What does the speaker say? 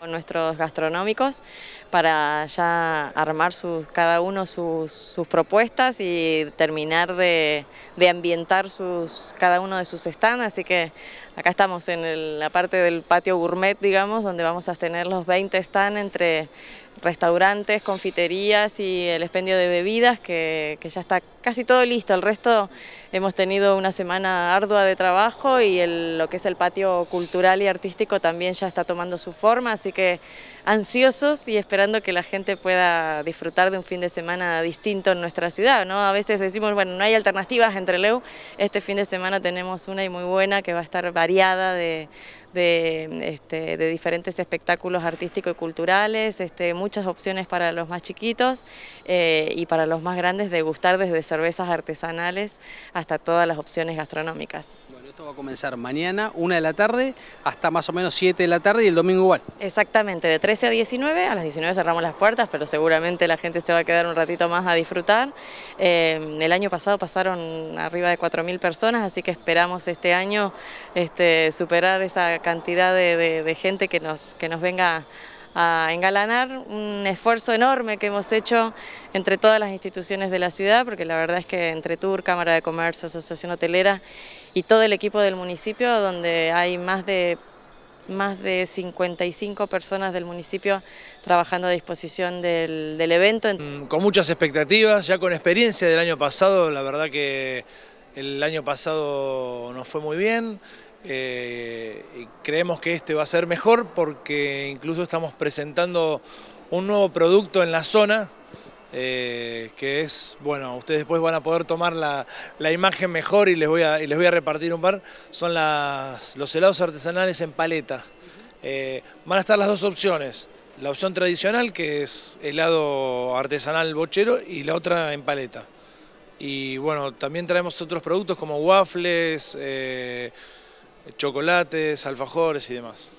Con nuestros gastronómicos para ya armar sus, cada uno sus, propuestas y terminar de, ambientar sus, cada uno de sus stands, así que acá estamos en la parte del patio gourmet, digamos, donde vamos a tener los 20 stands entre restaurantes, confiterías y el expendio de bebidas, que, ya está casi todo listo. El resto hemos tenido una semana ardua de trabajo y lo que es el patio cultural y artístico también ya está tomando su forma, así que ansiosos y esperando que la gente pueda disfrutar de un fin de semana distinto en nuestra ciudad. ¿no? A veces decimos, bueno, no hay alternativas entre Leu, este fin de semana tenemos una y muy buena que va a estar variada de, de, este, de diferentes espectáculos artísticos y culturales, este, muchas opciones para los más chiquitos eh, y para los más grandes de gustar desde cervezas artesanales hasta todas las opciones gastronómicas. Bueno, esto va a comenzar mañana, una de la tarde, hasta más o menos siete de la tarde y el domingo igual. Exactamente, de 13 a 19, a las 19 cerramos las puertas, pero seguramente la gente se va a quedar un ratito más a disfrutar. Eh, el año pasado pasaron arriba de 4.000 personas, así que esperamos este año este, superar esa cantidad de, gente que nos, que nos venga a engalanar un esfuerzo enorme que hemos hecho entre todas las instituciones de la ciudad, porque la verdad es que entre TUR, Cámara de Comercio, Asociación Hotelera y todo el equipo del municipio, donde hay más de más de 55 personas del municipio trabajando a disposición del, del evento. Mm, con muchas expectativas, ya con experiencia del año pasado, la verdad que el año pasado nos fue muy bien, eh, creemos que este va a ser mejor porque incluso estamos presentando un nuevo producto en la zona eh, que es, bueno, ustedes después van a poder tomar la, imagen mejor y les voy a, les voy a repartir un par, son los helados artesanales en paleta. Eh, van a estar las dos opciones, la opción tradicional que es helado artesanal bochero y la otra en paleta. Y bueno, también traemos otros productos como waffles, chocolates, alfajores y demás.